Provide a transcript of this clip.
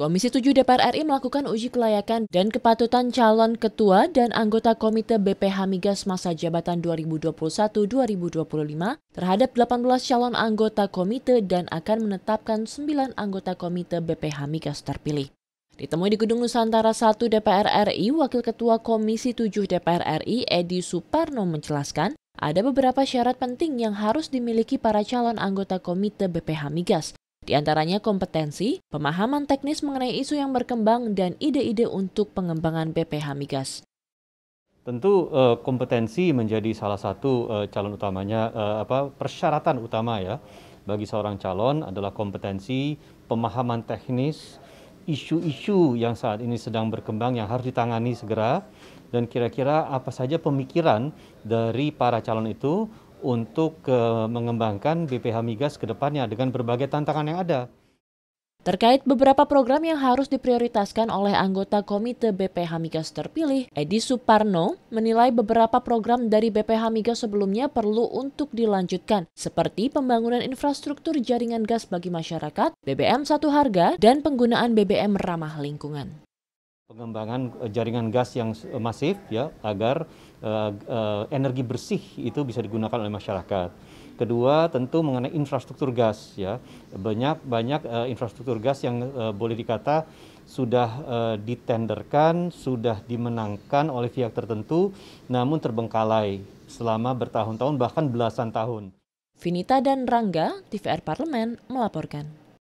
Komisi 7 DPR RI melakukan uji kelayakan dan kepatutan calon ketua dan anggota Komite BPH Migas masa jabatan 2021-2025 terhadap 18 calon anggota komite dan akan menetapkan 9 anggota Komite BPH Migas terpilih. Ditemui di Gedung Nusantara 1 DPR RI, Wakil Ketua Komisi 7 DPR RI Edi Suparno menjelaskan, ada beberapa syarat penting yang harus dimiliki para calon anggota Komite BPH Migas. Di antaranya kompetensi, pemahaman teknis mengenai isu yang berkembang, dan ide-ide untuk pengembangan BPH Migas. Tentu eh, kompetensi menjadi salah satu eh, calon utamanya eh, apa persyaratan utama ya bagi seorang calon adalah kompetensi, pemahaman teknis, isu-isu yang saat ini sedang berkembang yang harus ditangani segera dan kira-kira apa saja pemikiran dari para calon itu untuk eh, mengembangkan BPH Migas ke depannya dengan berbagai tantangan yang ada. Terkait beberapa program yang harus diprioritaskan oleh anggota Komite BPH Migas terpilih, Edi Suparno menilai beberapa program dari BPH Migas sebelumnya perlu untuk dilanjutkan, seperti pembangunan infrastruktur jaringan gas bagi masyarakat, BBM satu harga, dan penggunaan BBM ramah lingkungan pengembangan eh, jaringan gas yang eh, masif ya agar uh, uh, energi bersih itu bisa digunakan oleh masyarakat. Kedua tentu mengenai infrastruktur gas ya banyak banyak uh, infrastruktur gas yang uh, boleh dikata sudah uh, ditenderkan sudah dimenangkan oleh pihak tertentu namun terbengkalai selama bertahun-tahun bahkan belasan tahun. Vinita dan Rangga TVR Parlemen melaporkan.